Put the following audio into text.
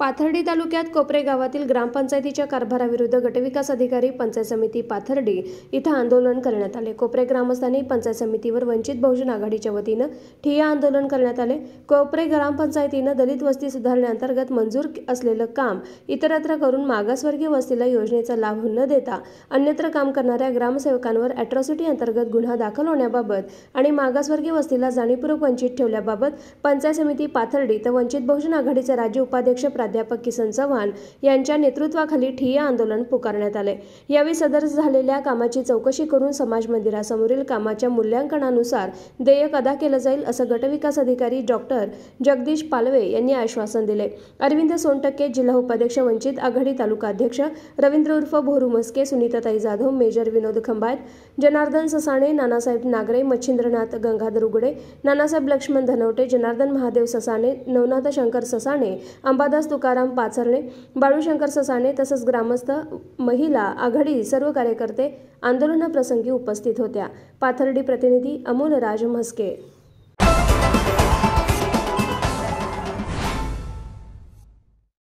पाथर्डी तालुक्यात कोपरे गावातील ग्रामपंचायतीच्या कारभाराविरुद्ध गटविकास अधिकारी पंचायत समिती पाथर्डी इथं आंदोलन करण्यात आले कोपरे ग्रामस्थांनी पंचायत समितीवर वंचित बहुजन आघाडीच्या वतीनं ठिय्या आंदोलन करण्यात आले कोपरे ग्रामपंचायतीनं दलित वस्ती सुधारणेअंतर्गत मंजूर असलेलं काम इतरत्र करून मागासवर्गीय वस्तीला योजनेचा लाभ न देता अन्यत्र काम करणाऱ्या ग्रामसेवकांवर अॅट्रॉसिटी अंतर्गत गुन्हा दाखल होण्याबाबत आणि मागासवर्गीय वस्तीला जाणीवपूर्वक वंचित ठेवल्याबाबत पंचायत समिती पाथर्डी तर वंचित बहुजन आघाडीचे राज्य उपाध्यक्ष प्रा प्राध्यापक किसन चव्हाण यांच्या नेतृत्वाखाली ठिय्या आंदोलन पुकारण्यात आले यावेळी सदर झालेल्या कामाची चौकशी करून समाज मंदिरासमोरील कामाच्या मूल्यांकनानुसार देयक अदा केलं जाईल असं गटविकास अधिकारी डॉक्टर जगदीश पालवे यांनी आश्वासन दिले अरविंद सोनटक्के जिल्हा उपाध्यक्ष वंचित आघाडी तालुका अध्यक्ष रवींद्र उर्फ भोरू मस्के सुनीताताई जाधव मेजर विनोद खंबायत जनार्दन ससाणे नानासाहेब नागरे मच्छिंद्रनाथ गंगाधर उगडे नानासाहेब लक्ष्मण धनवटे जनार्दन महादेव ससाणे नवनाथ शंकर ससाणे अंबादास तुकाराम पाचरणे बाळूशंकर ससाणे तसंच ग्रामस्थ महिला आघाडी सर्व कार्यकर्ते आंदोलनाप्रसंगी उपस्थित होत्या पाथर्डी प्रतिनिधी अमोल राज म्हस्के